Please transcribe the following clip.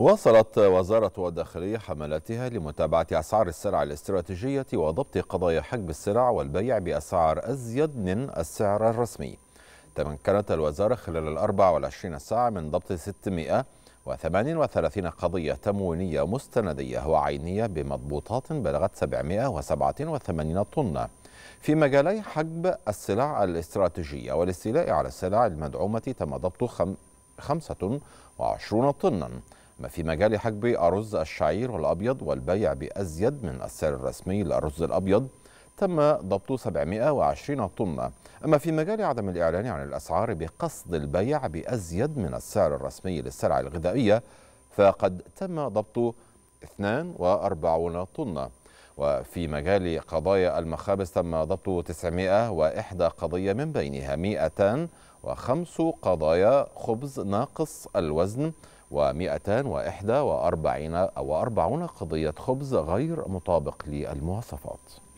واصلت وزارة الداخلية حملاتها لمتابعة أسعار السلع الاستراتيجية وضبط قضايا حجب السلع والبيع بأسعار أزيد من السعر الرسمي تمكنت الوزارة خلال الأربع والعشرين ساعة من ضبط 638 قضية تموينية مستندية وعينية بمضبوطات بلغت 787 طن في مجالي حجب السلع الاستراتيجية والاستيلاء على السلع المدعومة تم ضبط 25 طناً ما في مجال حجب أرز الشعير الأبيض والبيع بأزيد من السعر الرسمي للأرز الأبيض تم ضبط 720 طنة أما في مجال عدم الإعلان عن الأسعار بقصد البيع بأزيد من السعر الرسمي للسلع الغذائية فقد تم ضبط 42 طنة وفي مجال قضايا المخابز تم ضبط 901 قضية من بينها 205 قضايا خبز ناقص الوزن و241 40 قضية خبز غير مطابق للمواصفات